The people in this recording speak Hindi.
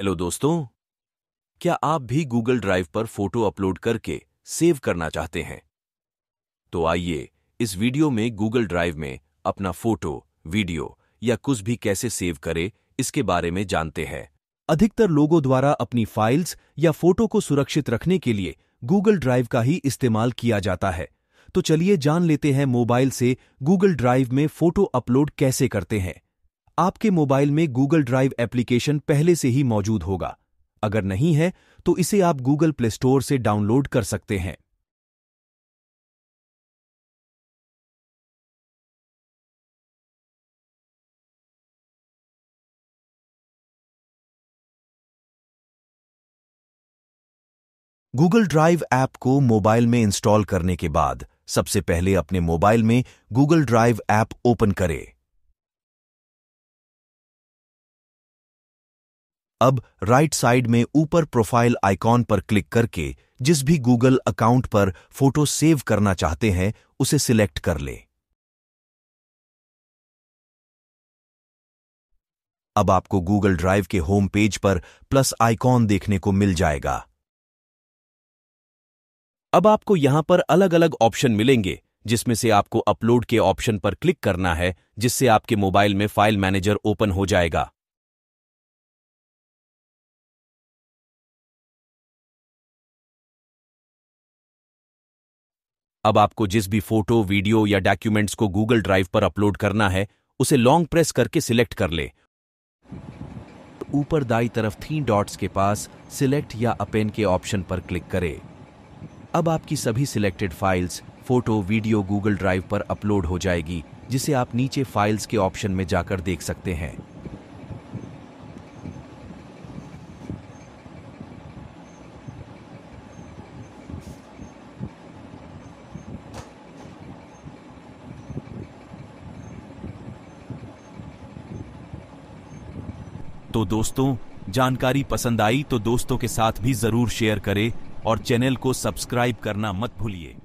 हेलो दोस्तों क्या आप भी गूगल ड्राइव पर फोटो अपलोड करके सेव करना चाहते हैं तो आइए इस वीडियो में गूगल ड्राइव में अपना फोटो वीडियो या कुछ भी कैसे सेव करें इसके बारे में जानते हैं अधिकतर लोगों द्वारा अपनी फाइल्स या फोटो को सुरक्षित रखने के लिए गूगल ड्राइव का ही इस्तेमाल किया जाता है तो चलिए जान लेते हैं मोबाइल से गूगल ड्राइव में फोटो अपलोड कैसे करते हैं आपके मोबाइल में गूगल ड्राइव एप्लीकेशन पहले से ही मौजूद होगा अगर नहीं है तो इसे आप गूगल प्ले स्टोर से डाउनलोड कर सकते हैं गूगल ड्राइव ऐप को मोबाइल में इंस्टॉल करने के बाद सबसे पहले अपने मोबाइल में गूगल ड्राइव ऐप ओपन करें अब राइट साइड में ऊपर प्रोफाइल आइकॉन पर क्लिक करके जिस भी गूगल अकाउंट पर फोटो सेव करना चाहते हैं उसे सिलेक्ट कर लें अब आपको गूगल ड्राइव के होम पेज पर प्लस आइकॉन देखने को मिल जाएगा अब आपको यहां पर अलग अलग ऑप्शन मिलेंगे जिसमें से आपको अपलोड के ऑप्शन पर क्लिक करना है जिससे आपके मोबाइल में फाइल मैनेजर ओपन हो जाएगा अब आपको जिस भी फोटो वीडियो या डॉक्यूमेंट्स को गूगल ड्राइव पर अपलोड करना है उसे लॉन्ग प्रेस करके सिलेक्ट कर ले ऊपर दाई तरफ थ्री डॉट्स के पास सिलेक्ट या अपेन के ऑप्शन पर क्लिक करें अब आपकी सभी selected files photo video Google drive पर अपलोड हो जाएगी जिसे आप नीचे फाइल्स के ऑप्शन में जाकर देख सकते हैं तो दोस्तों जानकारी पसंद आई तो दोस्तों के साथ भी ज़रूर शेयर करें और चैनल को सब्सक्राइब करना मत भूलिए